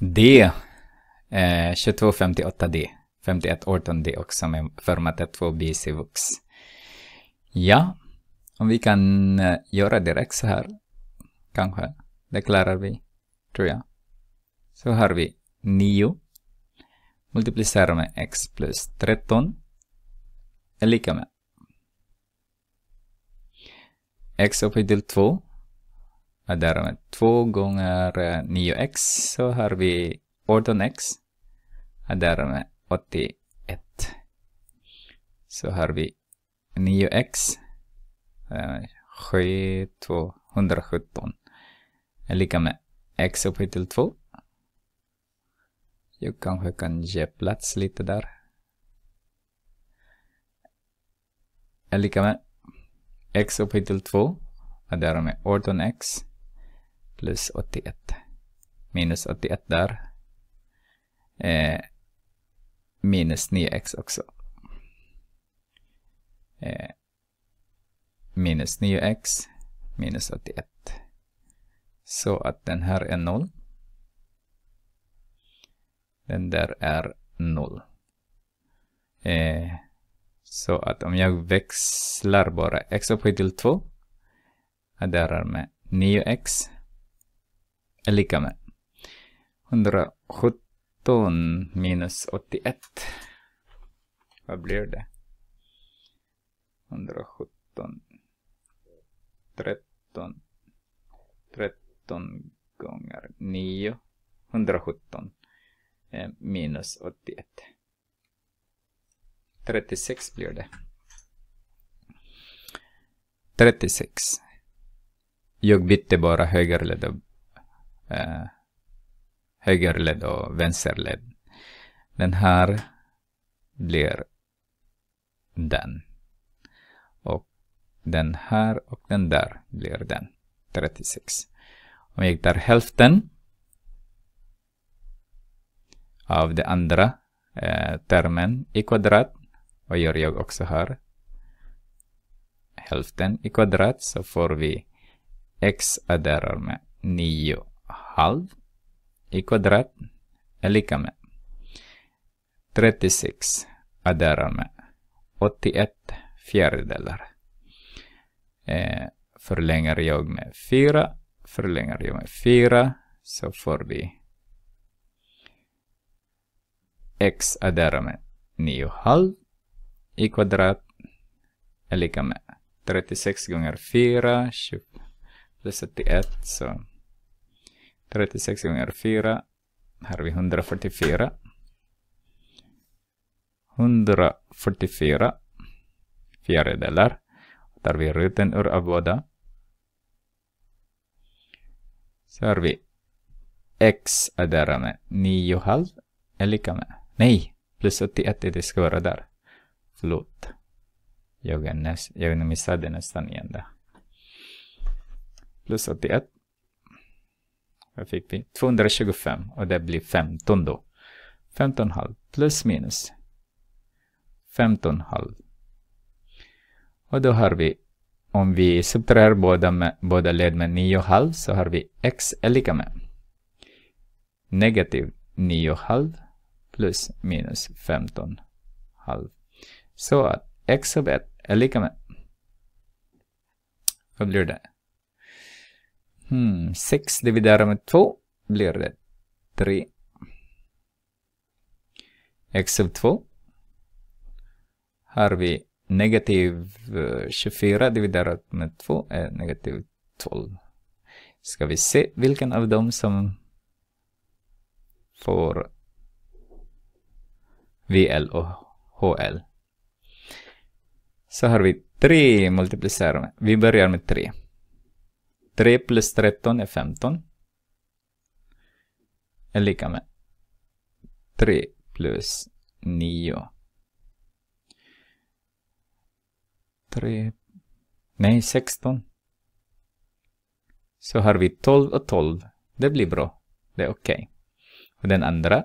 D. Eh, 2258D. 5118D också med formatet 2BC Vux. Ja, om vi kan eh, göra direkt så här. Kanske. Det klarar vi, tror jag. Så har vi 9. multiplicera med x plus 13. Är lika med x upphöjt till 2 Därmed 2 gånger 9x eh, så har vi 18x. Därmed 81. Så har vi 9x. 7, 2, 117. Lika med x upphöjt till 2. Jag kanske kan ge plats lite där. Lika med x upphöjt till 2. Där med 18x plus 81. Minus 81 där. Eh, minus 9x också. Eh, minus 9x minus 81. Så att den här är 0. Den där är 0. Eh, så att om jag växlar bara x upphöjt till 2, där är med 9x är lika med 117 minus 81. Vad blir det? 117. 13. 13 gånger 9. 117 minus 81. 36 blir det. 36. Jag bytte bara högerledda eh, högerled och vänsterled. Den här blir den. Och den här och den där blir den. 36. Om jag tar hälften av den andra eh, termen i kvadrat och gör jag också här hälften i kvadrat så får vi x adderar med 9 halv i kvadrat är lika med 36 adderar med 81 fjärdedelar. Eh, förlänger jag med 4, förlänger jag med 4 så får vi x adderar med halv i kvadrat är lika med 36 gånger 4 plus 81 så 36 gånger 4. Här har vi 144. 144 fjärdedelar. Tar vi ruten ur av båda. Så har vi x är där med 9,5 är lika med. Nej, plus 81 det ska vara där. Förlåt. Jag, näst, jag missade nästan igen där. Plus 81 vad fick vi? 225 och det blir 15 då. 15,5 plus minus 15,5. Och då har vi, om vi subtraherar båda, båda led med 9,5 så har vi x är lika med negativ 9,5 plus minus 15,5. Så att x sub 1 är lika med, vad blir det? Hmm, 6 dividerat med 2 blir det 3. X av 2. Har vi negativ 24 eh, dividerat med 2 är negativ 12. Ska vi se vilken av dem som får VL och HL. Så har vi 3 multiplicerat med. Vi börjar med 3. 3 plus 13 är 15. Är lika med 3 plus 9. 3, nej 16. Så har vi 12 och 12. Det blir bra. Det är okej. Okay. Och den andra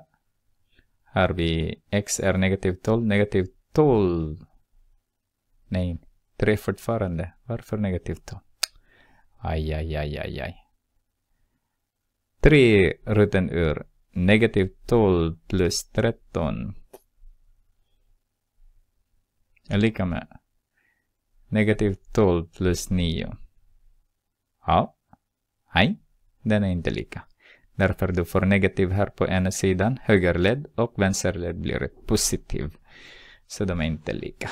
har vi x är negativ 12, negativ 12. Nej, 3 fortfarande. Varför negativ 12? Aj, aj, aj, aj, aj. 3 rutten ur negativ 12 plus 13 är lika med negativ 12 plus 9. Ja, nej, den är inte lika. Därför du får negativ här på ena sidan, högerled och vänsterled blir positiv. Så de är inte lika.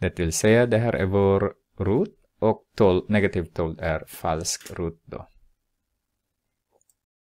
Det vill säga, det här är vår rot och 12, negativ 12 är falsk rot då.